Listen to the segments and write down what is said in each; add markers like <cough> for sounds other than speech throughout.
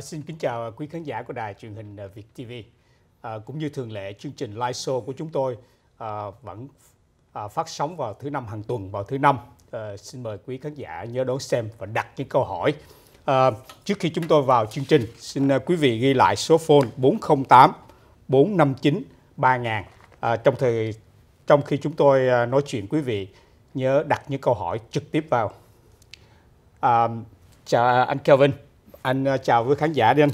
Ờ, xin kính chào quý khán giả của đài truyền hình ờ, Việt TV. À, ờ, cũng như thường lệ, chương trình live show của chúng tôi à, vẫn à, phát sóng vào thứ năm hàng tuần vào thứ năm. À, xin mời quý khán giả nhớ đón xem và đặt những câu hỏi. À, trước khi chúng tôi vào chương trình, xin quý vị ghi lại số phone 408 459 3000. À, trong thời trong khi chúng tôi nói chuyện quý vị nhớ đặt những câu hỏi trực tiếp vào. À, chào anh Kelvin. Anh ờ, chào với khán giả đi anh.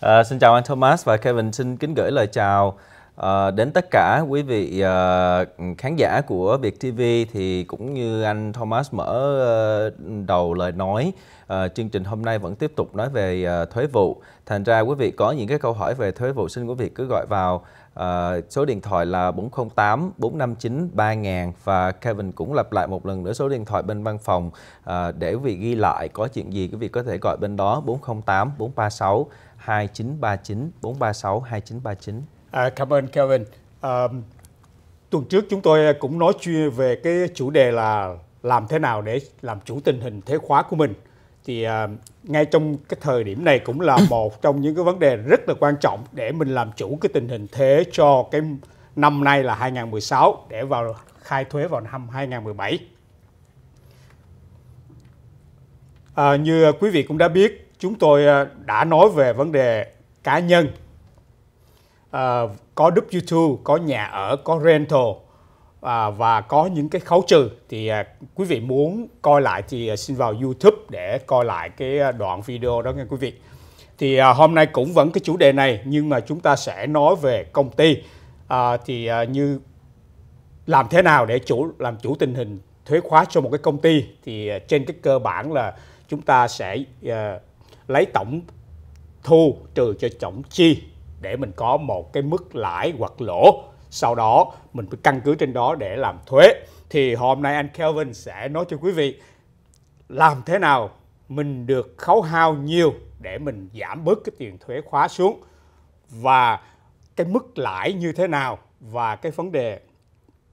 À, xin chào anh Thomas và Kevin xin kính gửi lời chào à, đến tất cả quý vị à, khán giả của Việt TV thì cũng như anh Thomas mở à, đầu lời nói à, chương trình hôm nay vẫn tiếp tục nói về à, thuế vụ. Thành ra quý vị có những cái câu hỏi về thuế vụ xin quý vị cứ gọi vào Ờ, số điện thoại là 408 459 3000 và Kevin cũng lặp lại một lần nữa số điện thoại bên văn phòng à, để vì ghi lại có chuyện gì quý vị có thể gọi bên đó 408 436 2939 436 2939. À, cảm ơn Kevin. À, tuần trước chúng tôi cũng nói chuyên về cái chủ đề là làm thế nào để làm chủ tình hình thế khóa của mình thì à, ngay trong cái thời điểm này cũng là <coughs> một trong những cái vấn đề rất là quan trọng để mình làm chủ cái tình hình thế cho cái năm nay là 2016 để vào khai thuế vào năm 2017. À, như quý vị cũng đã biết, chúng tôi à, đã nói về vấn đề cá nhân, à, có W2, có nhà ở, có rental à, và có những cái khấu trừ thì à, quý vị muốn coi lại thì à, xin vào YouTube để coi lại cái à, đoạn video đó nghe quý vị. Thì à, hôm nay cũng vẫn cái chủ đề này nhưng mà chúng ta sẽ nói về công ty à, thì à, như làm thế nào để chủ làm chủ tình hình thuế khóa cho một cái công ty thì à, trên cái cơ bản là chúng ta sẽ à, lấy tổng thu trừ cho tổng chi để mình có một cái mức lãi hoặc lỗ sau đó mình phải căn cứ trên đó để làm thuế thì hôm nay anh Kelvin sẽ nói cho quý vị làm thế nào mình được khấu hao nhiều để mình giảm bớt cái tiền thuế khóa xuống và cái mức lãi như thế nào và cái vấn đề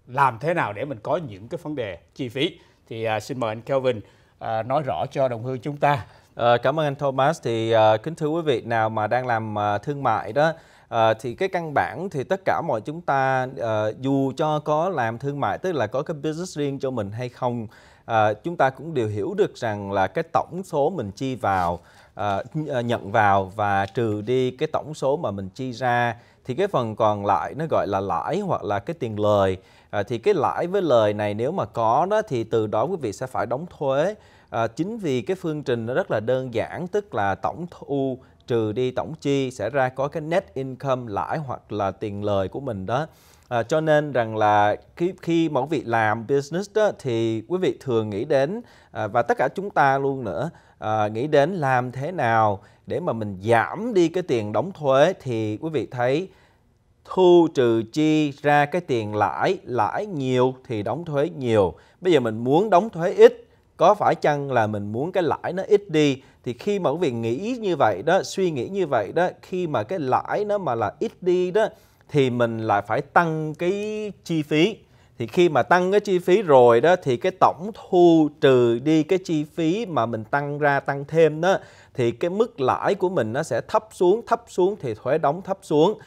làm thế nào để mình có những cái vấn đề chi phí thì à, xin mời anh Kelvin à, nói rõ cho đồng hương chúng ta. À, cảm ơn anh Thomas thì à, kính thưa quý vị nào mà đang làm à, thương mại đó à, thì cái căn bản thì tất cả mọi chúng ta à, dù cho có làm thương mại tức là có cái business riêng cho mình hay không à, chúng ta cũng đều hiểu được rằng là cái tổng số mình chi vào à, nhận vào và trừ đi cái tổng số mà mình chi ra thì cái phần còn lại nó gọi là lãi hoặc là cái tiền lời à, thì cái lãi với lời này nếu mà có đó thì từ đó quý vị sẽ phải đóng thuế à, chính vì cái phương trình nó rất là đơn giản tức là tổng thu trừ đi tổng chi sẽ ra có cái net income lãi hoặc là tiền lời của mình đó à, cho nên rằng là khi khi mà quý vị làm business đó thì quý vị thường nghĩ đến à, và tất cả chúng ta luôn nữa à, nghĩ đến làm thế nào để mà mình giảm đi cái tiền đóng thuế thì quý vị thấy thu trừ chi ra cái tiền lãi lãi nhiều thì đóng thuế nhiều bây giờ mình muốn đóng thuế ít có phải chăng là mình muốn cái lãi nó ít đi thì khi mà quý vị nghĩ như vậy đó suy nghĩ như vậy đó khi mà cái lãi nó mà là ít đi đó thì mình lại phải tăng cái chi phí thì khi mà tăng cái chi phí rồi đó thì cái tổng thu trừ đi cái chi phí mà mình tăng ra tăng thêm đó thì cái mức lãi của mình nó sẽ thấp xuống thấp xuống thì thuế đóng thấp xuống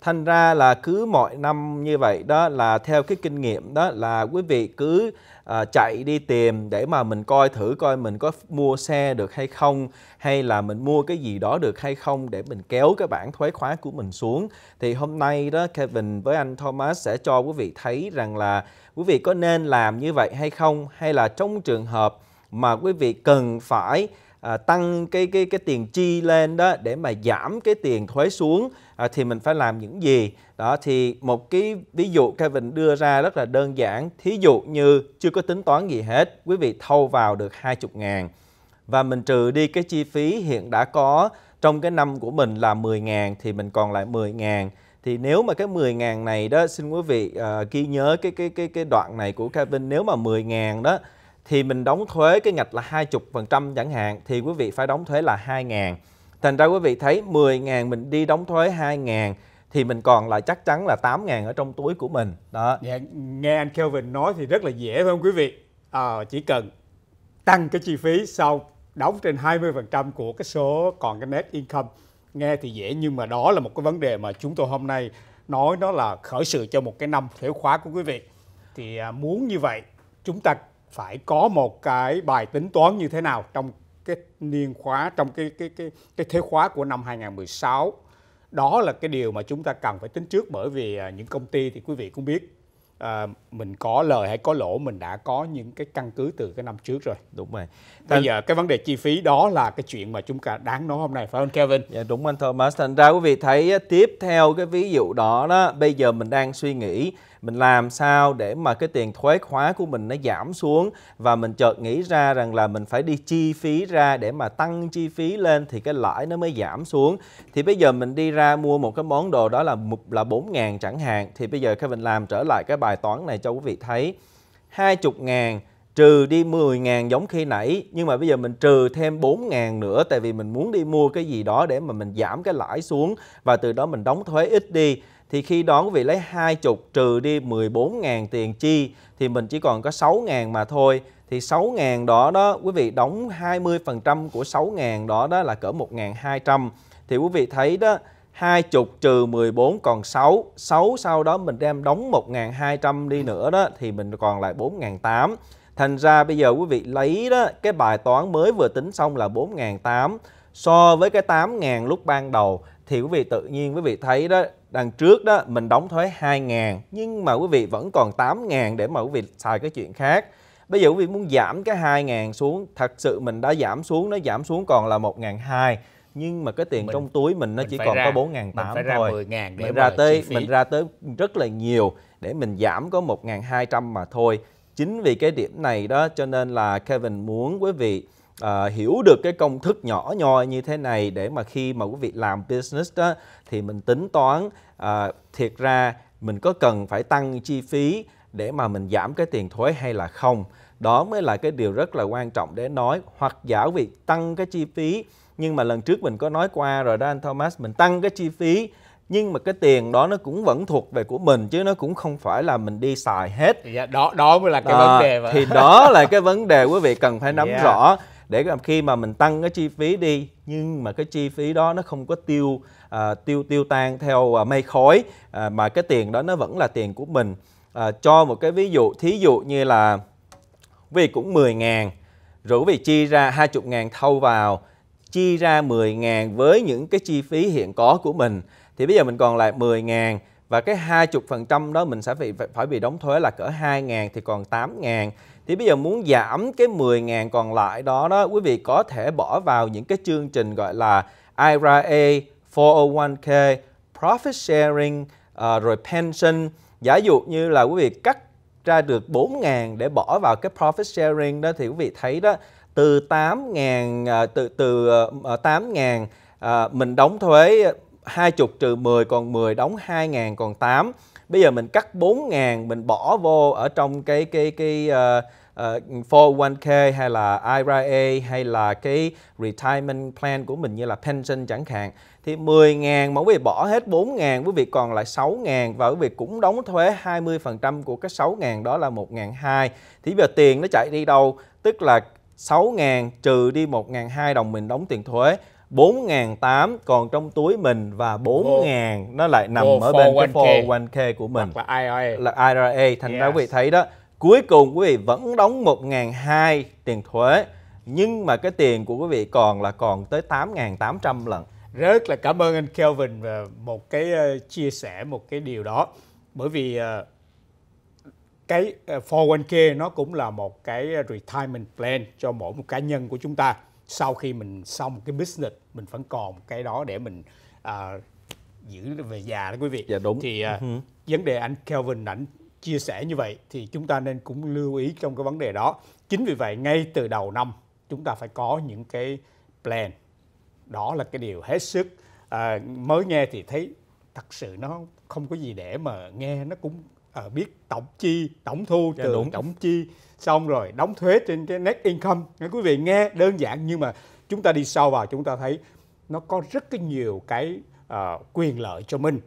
Thành ra là cứ mọi năm như vậy đó là theo cái kinh nghiệm đó là quý vị cứ à, chạy đi tìm để mà mình coi thử coi mình có mua xe được hay không hay là mình mua cái gì đó được hay không để mình kéo cái bảng thuế khóa của mình xuống. Thì hôm nay đó Kevin với anh Thomas sẽ cho quý vị thấy rằng là quý vị có nên làm như vậy hay không hay là trong trường hợp mà quý vị cần phải à, tăng cái cái cái tiền chi lên đó để mà giảm cái tiền thuế xuống à, thì mình phải làm những gì đó thì một cái ví dụ Kevin đưa ra rất là đơn giản thí dụ như chưa có tính toán gì hết quý vị thâu vào được 20 ngàn và mình trừ đi cái chi phí hiện đã có trong cái năm của mình là 10 ngàn thì mình còn lại 10 ngàn thì nếu mà cái 10 ngàn này đó xin quý vị uh, ghi nhớ cái cái cái cái đoạn này của Kevin nếu mà 10 ngàn đó thì mình đóng thuế cái ngạch là 20% chẳng hạn thì quý vị phải đóng thuế là 2 ngàn. Thành ra quý vị thấy 10 ngàn mình đi đóng thuế 2 ngàn thì mình còn lại chắc chắn là 8 ngàn ở trong túi của mình. Đó. Dạ, nghe anh Kelvin nói thì rất là dễ phải không quý vị? À, chỉ cần tăng cái chi phí sau đóng trên 20% của cái số còn cái net income nghe thì dễ nhưng mà đó là một cái vấn đề mà chúng tôi hôm nay nói nó là khởi sự cho một cái năm thuế khóa của quý vị thì à, muốn như vậy chúng ta phải có một cái bài tính toán như thế nào trong cái niên khóa trong cái cái cái cái thế khóa của năm 2016 đó là cái điều mà chúng ta cần phải tính trước bởi vì à, những công ty thì quý vị cũng biết à, mình có lời hay có lỗ mình đã có những cái căn cứ từ cái năm trước rồi đúng rồi thành... bây giờ cái vấn đề chi phí đó là cái chuyện mà chúng ta đáng nói hôm nay phải không Kevin dạ đúng anh Thomas thành ra quý vị thấy tiếp theo cái ví dụ đó đó bây giờ mình đang suy nghĩ mình làm sao để mà cái tiền thuế khóa của mình nó giảm xuống và mình chợt nghĩ ra rằng là mình phải đi chi phí ra để mà tăng chi phí lên thì cái lãi nó mới giảm xuống thì bây giờ mình đi ra mua một cái món đồ đó là một là 4 ngàn chẳng hạn thì bây giờ khi mình làm trở lại cái bài toán này cho quý vị thấy 20 ngàn trừ đi 10 ngàn giống khi nãy nhưng mà bây giờ mình trừ thêm 4 ngàn nữa tại vì mình muốn đi mua cái gì đó để mà mình giảm cái lãi xuống và từ đó mình đóng thuế ít đi thì khi đó quý vị lấy hai chục trừ đi 14.000 tiền chi thì mình chỉ còn có 6.000 mà thôi thì 6.000 đó đó quý vị đóng 20% của 6.000 đó đó là cỡ 1.200 thì quý vị thấy đó 20 trừ 14 còn 6 6 sau đó mình đem đóng 1.200 đi nữa đó thì mình còn lại 4.800 Thành ra bây giờ quý vị lấy đó cái bài toán mới vừa tính xong là 4.800 so với cái 8.000 lúc ban đầu thì quý vị tự nhiên quý vị thấy đó đằng trước đó mình đóng thuế 2 000 nhưng mà quý vị vẫn còn 8 000 để mà quý vị xài cái chuyện khác bây giờ quý vị muốn giảm cái 2 000 xuống thật sự mình đã giảm xuống nó giảm xuống còn là 1 200 nhưng mà cái tiền mình, trong túi mình nó mình chỉ còn ra, có 4 ngàn 8 thôi 10 ngàn để mình ra tới mình ra tới rất là nhiều để mình giảm có 1 200 mà thôi chính vì cái điểm này đó cho nên là Kevin muốn quý vị à, hiểu được cái công thức nhỏ nhoi như thế này để mà khi mà quý vị làm business đó thì mình tính toán à, thiệt ra mình có cần phải tăng chi phí để mà mình giảm cái tiền thuế hay là không đó mới là cái điều rất là quan trọng để nói hoặc giả việc tăng cái chi phí nhưng mà lần trước mình có nói qua rồi đó anh Thomas mình tăng cái chi phí nhưng mà cái tiền đó nó cũng vẫn thuộc về của mình chứ nó cũng không phải là mình đi xài hết dạ, đó đó mới là cái à, vấn đề mà. thì đó là cái vấn đề quý vị cần phải nắm yeah. <laughs> Dạ. rõ để khi mà mình tăng cái chi phí đi nhưng mà cái chi phí đó nó không có tiêu à, tiêu tiêu tan theo à, mây khói à, mà cái tiền đó nó vẫn là tiền của mình à, cho một cái ví dụ thí dụ như là vì cũng 10 000 rủ vì chi ra 20 000 thâu vào chi ra 10 000 với những cái chi phí hiện có của mình thì bây giờ mình còn lại 10 000 và cái 20% đó mình sẽ phải, phải bị đóng thuế là cỡ 2 000 thì còn 8 000 thì bây giờ muốn giảm cái 10.000 còn lại đó đó, quý vị có thể bỏ vào những cái chương trình gọi là IRA, 401k, profit sharing, uh, rồi pension. Giả dụ như là quý vị cắt ra được 4.000 để bỏ vào cái profit sharing đó thì quý vị thấy đó từ 8.000 ờ, từ từ 8.000 ờ, mình đóng thuế 20 trừ 10 còn 10 đóng 2.000 còn 8 bây giờ mình cắt 4 000 mình bỏ vô ở trong cái cái cái uh, uh, 401k hay là IRA hay là cái retirement plan của mình như là pension chẳng hạn thì 10 000 mà quý vị bỏ hết 4 000 quý vị còn lại 6 000 và quý vị cũng đóng thuế 20% của cái 6 000 đó là 1 ngàn thì bây giờ tiền nó chạy đi đâu tức là 6 000 trừ đi 1 ngàn đồng mình đóng tiền thuế 4 ngàn còn trong túi mình và 4.000 nó lại nằm ở bên cái 401k của mình hoặc là IRA là IRA thành yes. ra quý vị thấy đó cuối cùng quý vị vẫn đóng 1 ngàn tiền thuế nhưng mà cái tiền của quý vị còn là còn tới 8.800 lần rất là cảm ơn anh Kelvin và một cái uh, chia sẻ một cái điều đó bởi vì uh, cái 401k ờ, nó cũng là một cái retirement plan cho mỗi một cá nhân của chúng ta sau khi mình xong cái business mình vẫn còn cái đó để mình uh, giữ về già đó quý vị dạ đúng thì uh, uh-huh. vấn đề anh Kelvin ảnh chia sẻ như vậy thì chúng ta nên cũng lưu ý trong cái vấn đề đó chính vì vậy ngay từ đầu năm chúng ta phải có những cái plan đó là cái điều hết sức uh, mới nghe thì thấy thật sự nó không có gì để mà nghe nó cũng à, biết tổng chi tổng thu dạ, trừ đúng. tổng chi xong rồi đóng thuế trên cái net income nghe quý vị nghe đơn giản nhưng mà chúng ta đi sâu vào chúng ta thấy nó có rất cái nhiều cái uh, quyền lợi cho mình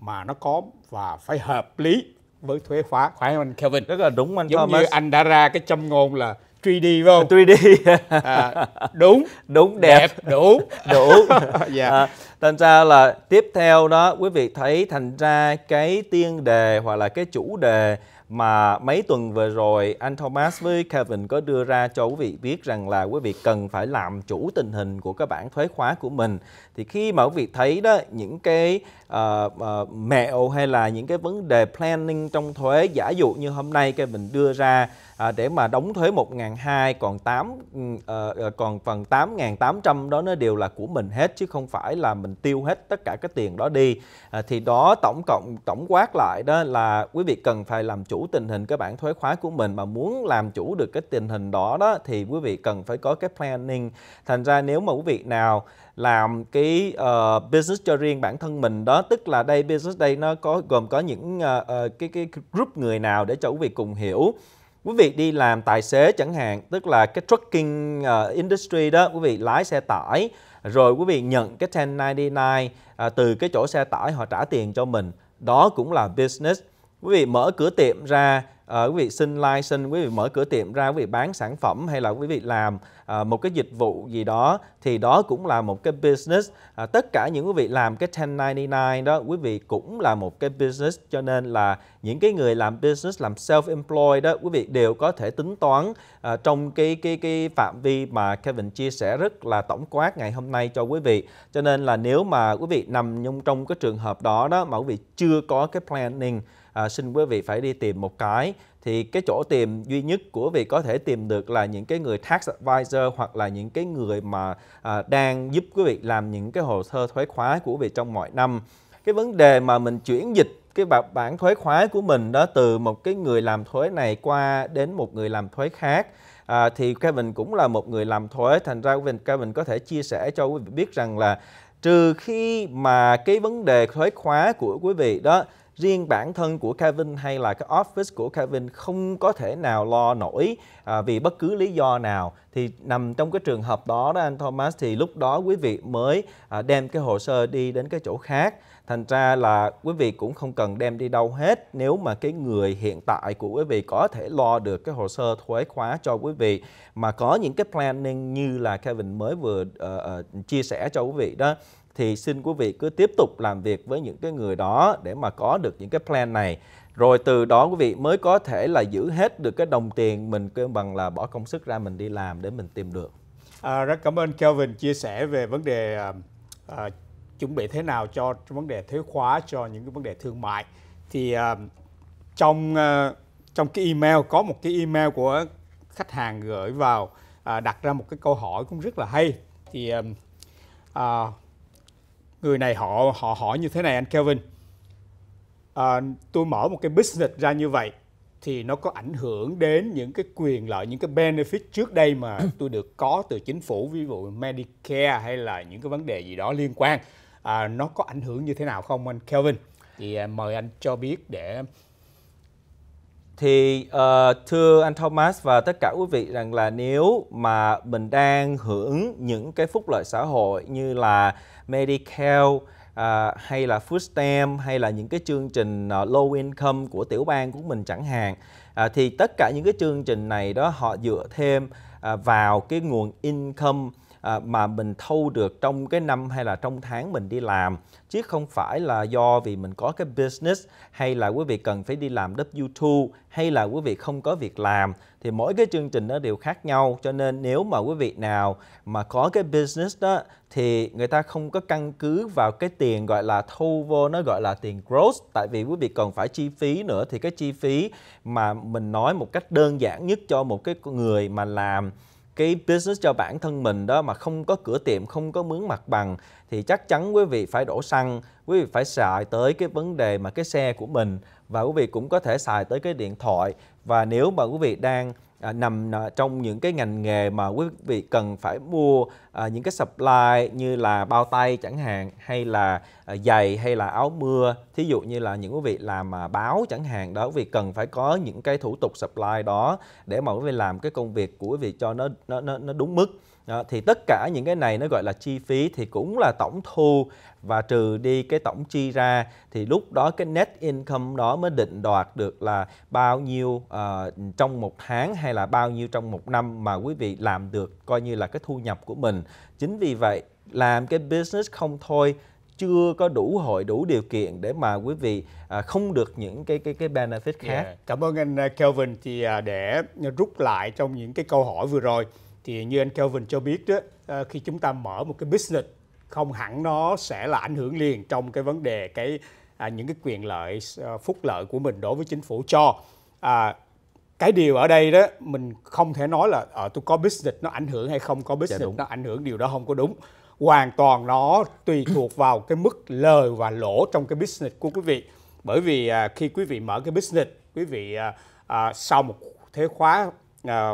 mà nó có và phải hợp lý với thuế khóa phải không anh Kevin rất là đúng anh giống Thomas. như anh đã ra cái châm ngôn là 3D không? 3D à, đúng <laughs> đúng đẹp, đẹp đủ <laughs> đủ <laughs> dạ yeah. à, Thành ra là tiếp theo đó quý vị thấy thành ra cái tiên đề hoặc là cái chủ đề mà mấy tuần vừa rồi anh Thomas với Kevin có đưa ra cho quý vị biết rằng là quý vị cần phải làm chủ tình hình của các bản thuế khóa của mình thì khi mà quý vị thấy đó những cái uh, uh, mẹo hay là những cái vấn đề planning trong thuế giả dụ như hôm nay Kevin đưa ra À, để mà đóng thuế 1.200 còn 8 ừ, ờ, ờ, còn phần 8.800 đó nó đều là của mình hết chứ không phải là mình tiêu hết tất cả cái tiền đó đi à, thì đó tổng cộng tổng quát lại đó là quý vị cần phải làm chủ tình hình cái bản thuế khóa của mình mà muốn làm chủ được cái tình hình đó đó thì quý vị cần phải có cái planning thành ra nếu mà quý vị nào làm cái uh, business cho riêng bản thân mình đó tức là đây business đây nó có gồm có những uh, uh, cái cái group người nào để cho quý vị cùng hiểu quý vị đi làm tài xế chẳng hạn tức là cái trucking ờ, industry đó quý vị lái xe tải rồi quý vị nhận cái 1099 uh, ờ, từ cái chỗ xe tải họ trả tiền cho mình đó cũng là business quý vị mở cửa tiệm ra à, quý vị xin license, quý vị mở cửa tiệm ra quý vị bán sản phẩm hay là quý vị làm à, một cái dịch vụ gì đó thì đó cũng là một cái business à, tất cả những quý vị làm cái 1099 đó quý vị cũng là một cái business cho nên là những cái người làm business làm self employed đó quý vị đều có thể tính toán à, trong cái cái cái phạm vi mà Kevin chia sẻ rất là tổng quát ngày hôm nay cho quý vị cho nên là nếu mà quý vị nằm trong cái trường hợp đó đó mà quý vị chưa có cái planning à, xin quý vị phải đi tìm một cái thì cái chỗ tìm duy nhất của vị có thể tìm được là những cái người tax advisor hoặc là những cái người mà à, đang giúp quý vị làm những cái hồ sơ thuế khóa của vị trong mọi năm cái vấn đề mà mình chuyển dịch cái bản thuế khóa của mình đó từ một cái người làm thuế này qua đến một người làm thuế khác à, thì Kevin cũng là một người làm thuế thành ra Kevin Kevin có thể chia sẻ cho quý vị biết rằng là trừ khi mà cái vấn đề thuế khóa của quý vị đó riêng bản thân của Kevin hay là cái office của Kevin không có thể nào lo nổi à, vì bất cứ lý do nào thì nằm trong cái trường hợp đó đó anh Thomas thì lúc đó quý vị mới à, đem cái hồ sơ đi đến cái chỗ khác thành ra là quý vị cũng không cần đem đi đâu hết nếu mà cái người hiện tại của quý vị có thể lo được cái hồ sơ thuế khóa cho quý vị mà có những cái planning như là Kevin mới vừa uh, uh, chia sẻ cho quý vị đó thì xin quý vị cứ tiếp tục làm việc với những cái người đó để mà có được những cái plan này rồi từ đó quý vị mới có thể là giữ hết được cái đồng tiền mình cân bằng là bỏ công sức ra mình đi làm để mình tìm được à, rất cảm ơn Kelvin chia sẻ về vấn đề à, à, chuẩn bị thế nào cho vấn đề thuế khóa cho những cái vấn đề thương mại thì à, trong à, trong cái email có một cái email của khách hàng gửi vào à, đặt ra một cái câu hỏi cũng rất là hay thì à, à người này họ họ hỏi như thế này anh Kelvin à, tôi mở một cái business ra như vậy thì nó có ảnh hưởng đến những cái quyền lợi những cái benefit trước đây mà <coughs> tôi được có từ chính phủ ví dụ Medicare hay là những cái vấn đề gì đó liên quan à, nó có ảnh hưởng như thế nào không anh Kelvin thì à, mời anh cho biết để thì uh, thưa anh Thomas và tất cả quý vị rằng là nếu mà mình đang hưởng những cái phúc lợi xã hội như là Medicare à, hay là food stamp hay là những cái chương trình à, low income của tiểu bang của mình chẳng hạn à, thì tất cả những cái chương trình này đó họ dựa thêm à, vào cái nguồn income À, mà mình thu được trong cái năm hay là trong tháng mình đi làm chứ không phải là do vì mình có cái business hay là quý vị cần phải đi làm W2 hay là quý vị không có việc làm thì mỗi cái chương trình nó đều khác nhau cho nên nếu mà quý vị nào mà có cái business đó thì người ta không có căn cứ vào cái tiền gọi là thu vô nó gọi là tiền gross tại vì quý vị còn phải chi phí nữa thì cái chi phí mà mình nói một cách đơn giản nhất cho một cái người mà làm cái business cho bản thân mình đó mà không có cửa tiệm không có mướn mặt bằng thì chắc chắn quý vị phải đổ xăng quý vị phải xài tới cái vấn đề mà cái xe của mình và quý vị cũng có thể xài tới cái điện thoại và nếu mà quý vị đang à, nằm à, trong những cái ngành nghề mà quý vị cần phải mua à, những cái supply như là bao tay chẳng hạn hay là à, giày hay là áo mưa thí dụ như là những quý vị làm à, báo chẳng hạn đó quý vị cần phải có những cái thủ tục supply đó để mà quý vị làm cái công việc của quý vị cho nó nó nó, nó đúng mức đó, thì tất cả những cái này nó gọi là chi phí thì cũng là tổng thu và trừ đi cái tổng chi ra thì lúc đó cái net income đó mới định đoạt được là bao nhiêu uh, trong một tháng hay là bao nhiêu trong một năm mà quý vị làm được coi như là cái thu nhập của mình. Chính vì vậy làm cái business không thôi chưa có đủ hội đủ điều kiện để mà quý vị ờ, không được những cái cái cái benefit khác. Yeah. Dạ. Cảm ơn anh ờ, Kelvin thì để rút lại trong những cái câu hỏi vừa rồi thì như anh Kelvin cho biết đó à, khi chúng ta mở một cái business không hẳn nó sẽ là ảnh hưởng liền trong cái vấn đề cái à, những cái quyền lợi à, phúc lợi của mình đối với chính phủ cho à, cái điều ở đây đó mình không thể nói là ở ờ, à, tôi có business nó ảnh hưởng hay không có business dạ, nó ảnh hưởng điều đó không có đúng hoàn toàn nó tùy <clears throat> thuộc vào cái mức lời và lỗ trong cái business của quý vị bởi vì à, khi quý vị mở cái business quý vị à, à, sau một thế khóa à,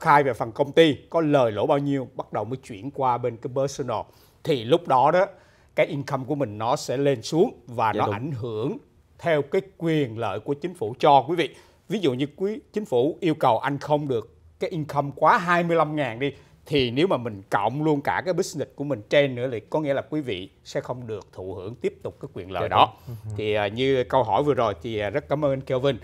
khai về phần công ty có lời lỗ bao nhiêu bắt đầu mới chuyển qua bên cái personal thì lúc đó đó cái income của mình nó sẽ lên xuống và dạ, nó đúng. ảnh hưởng theo cái quyền lợi của chính phủ cho quý vị ví dụ như quý chính phủ yêu cầu anh không được cái income quá 25 ngàn đi thì nếu mà mình cộng luôn cả cái business của mình trên nữa thì có nghĩa là quý vị sẽ không được thụ hưởng tiếp tục cái quyền lợi dạ, đó. Đúng. Thì à, như câu hỏi vừa rồi thì à, rất cảm ơn Kelvin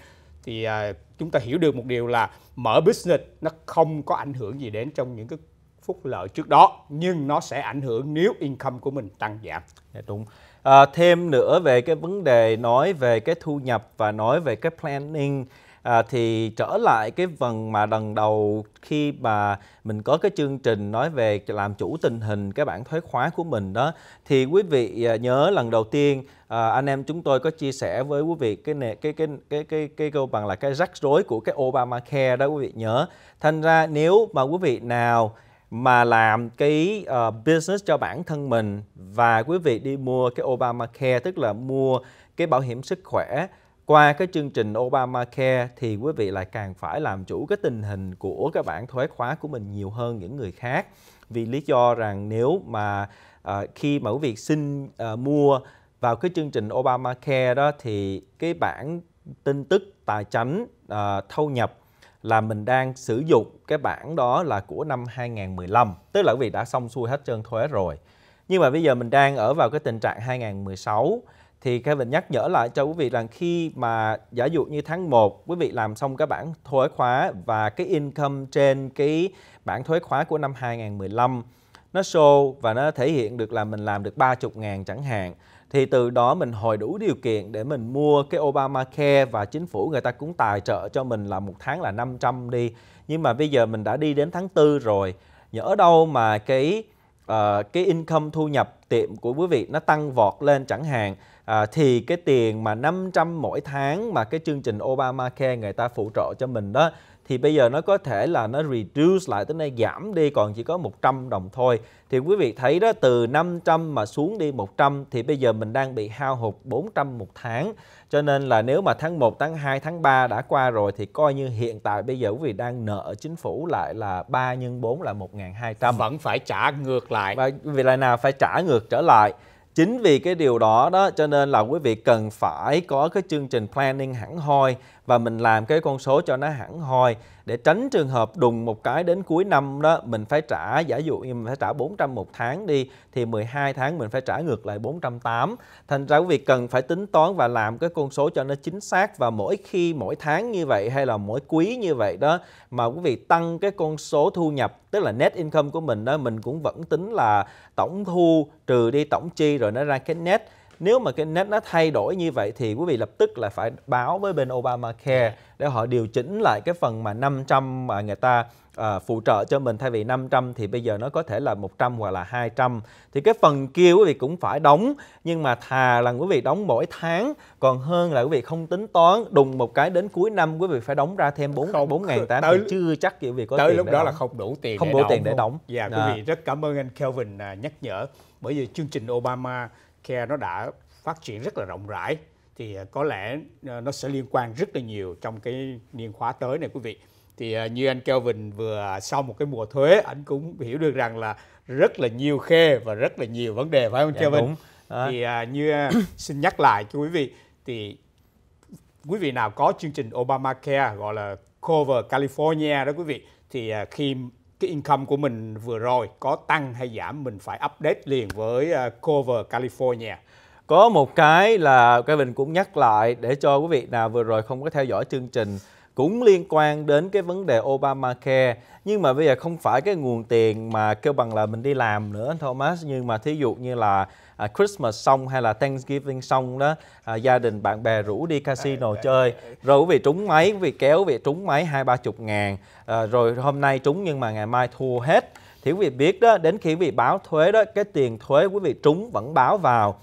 thì à, chúng ta hiểu được một điều là mở business nó không có ảnh hưởng gì đến trong những cái phúc lợi trước đó nhưng nó sẽ ảnh hưởng nếu income của mình tăng giảm dạ, đúng à, thêm nữa về cái vấn đề nói về cái thu nhập và nói về cái planning à, thì trở lại cái phần mà lần đầu khi mà mình có cái chương trình nói về làm chủ tình hình cái bản thuế khóa của mình đó thì quý vị à, nhớ lần đầu tiên à, anh em chúng tôi có chia sẻ với quý vị cái nè cái cái cái cái cái câu bằng là cái rắc rối của cái Obamacare đó quý vị nhớ thành ra nếu mà quý vị nào mà làm cái uh, business cho bản thân mình và quý vị đi mua cái Obamacare tức là mua cái bảo hiểm sức khỏe qua cái chương trình Obamacare thì quý vị lại càng phải làm chủ cái tình hình của các bản thuế khóa của mình nhiều hơn những người khác vì lý do rằng nếu mà à, khi mà quý vị xin à, mua vào cái chương trình Obamacare đó thì cái bản tin tức tài chính à, thâu nhập là mình đang sử dụng cái bản đó là của năm 2015 tức là quý vị đã xong xuôi hết trơn thuế rồi nhưng mà bây giờ mình đang ở vào cái tình trạng 2016 thì Kevin nhắc nhở lại cho quý vị rằng khi mà giả dụ như tháng 1 quý vị làm xong cái bản thuế khóa và cái income trên cái bản thuế khóa của năm 2015 nó show và nó thể hiện được là mình làm được 30 ngàn chẳng hạn thì từ đó mình hồi đủ điều kiện để mình mua cái Obamacare và chính phủ người ta cũng tài trợ cho mình là một tháng là 500 đi nhưng mà bây giờ mình đã đi đến tháng 4 rồi nhỡ đâu mà cái uh, cái income thu nhập tiệm của quý vị nó tăng vọt lên chẳng hạn à, thì cái tiền mà 500 mỗi tháng mà cái chương trình Obamacare người ta phụ trợ cho mình đó thì bây giờ nó có thể là nó reduce lại tới nay giảm đi còn chỉ có 100 đồng thôi. Thì quý vị thấy đó từ 500 mà xuống đi 100 thì bây giờ mình đang bị hao hụt 400 một tháng. Cho nên là nếu mà tháng 1, tháng 2, tháng 3 đã qua rồi thì coi như hiện tại bây giờ quý vị đang nợ chính phủ lại là 3 nhân 4 là 1.200. Vẫn phải trả ngược lại. Và vì là nào phải trả ngược trở lại chính vì cái điều đó đó cho nên là quý vị cần phải có cái chương trình planning hẳn hoi và mình làm cái con số cho nó hẳn hoi để tránh trường hợp đùng một cái đến cuối năm đó mình phải trả giả dụ như mình phải trả 400 một tháng đi thì 12 tháng mình phải trả ngược lại 408 thành ra cái việc cần phải tính toán và làm cái con số cho nó chính xác và mỗi khi mỗi tháng như vậy hay là mỗi quý như vậy đó mà quý vị tăng cái con số thu nhập tức là net income của mình đó mình cũng vẫn tính là tổng thu trừ đi tổng chi rồi nó ra cái net nếu mà cái nét nó thay đổi như vậy thì quý vị lập tức là phải báo với bên Obamacare dạ. để họ điều chỉnh lại cái phần mà 500 mà người ta à, phụ trợ cho mình thay vì 500 thì bây giờ nó có thể là 100 hoặc là 200 thì cái phần kia quý vị cũng phải đóng nhưng mà thà là quý vị đóng mỗi tháng còn hơn là quý vị không tính toán đùng một cái đến cuối năm quý vị phải đóng ra thêm 4 không, 4 ngàn tám thì chưa chắc quý vị có tới tiền lúc đó đóng. là không đủ tiền không đủ đóng, tiền để đóng dạ quý dạ. vị rất cảm ơn anh Kelvin à, nhắc nhở bởi vì chương trình Obama care nó đã phát triển rất là rộng rãi thì à, có lẽ à, nó sẽ liên quan rất là nhiều trong cái niên khóa tới này quý vị thì à, như anh Kelvin vừa sau một cái mùa thuế anh cũng hiểu được rằng là rất là nhiều khe và rất là nhiều vấn đề phải không dạ, Kelvin đúng. À. thì như <coughs> xin nhắc lại cho quý vị thì quý vị nào có chương trình Obamacare gọi là Cover California đó quý vị thì khi cái income của mình vừa rồi có tăng hay giảm mình phải update liền với à, cover California có một cái là Kevin cũng nhắc lại để cho quý vị nào vừa rồi không có theo dõi chương trình cũng liên quan đến cái vấn đề Obamacare nhưng mà bây giờ không phải cái nguồn tiền mà kêu bằng là mình đi làm nữa Thomas nhưng mà thí dụ như là à, Christmas xong hay là Thanksgiving xong đó à, gia đình bạn bè rủ đi casino à, chơi à, à. rồi quý trúng máy quý kéo quý trúng máy hai ba chục ngàn ờ, rồi hôm nay trúng nhưng mà ngày mai thua hết thì quý vị biết đó đến khi quý vị báo thuế đó cái tiền thuế quý vị trúng vẫn báo vào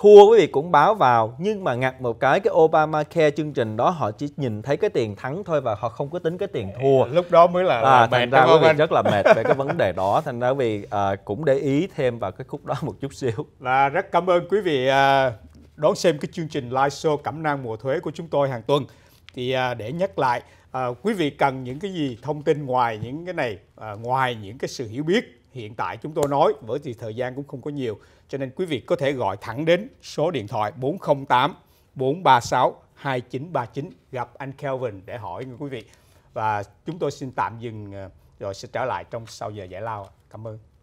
thua quý vị cũng báo vào nhưng mà ngặt một cái cái Obamacare chương trình đó họ chỉ nhìn thấy cái tiền thắng thôi và họ không có tính cái tiền thua lúc đó mới là, à, là thành ra quý vị rất là mệt về cái vấn đề đó <laughs> thành ra vì à, cũng để ý thêm vào cái khúc đó một chút xíu là rất cảm ơn quý vị à, đón xem cái chương trình live show cẩm nang mùa thuế của chúng tôi hàng tuần thì à, để nhắc lại à, quý vị cần những cái gì thông tin ngoài những cái này à, ngoài những cái sự hiểu biết hiện tại chúng tôi nói bởi vì thời gian cũng không có nhiều cho nên quý vị có thể gọi thẳng đến số điện thoại 408 436 2939 gặp anh Kelvin để hỏi quý vị và chúng tôi xin tạm dừng ờ, rồi sẽ trở lại trong sau giờ giải lao. Cảm ơn.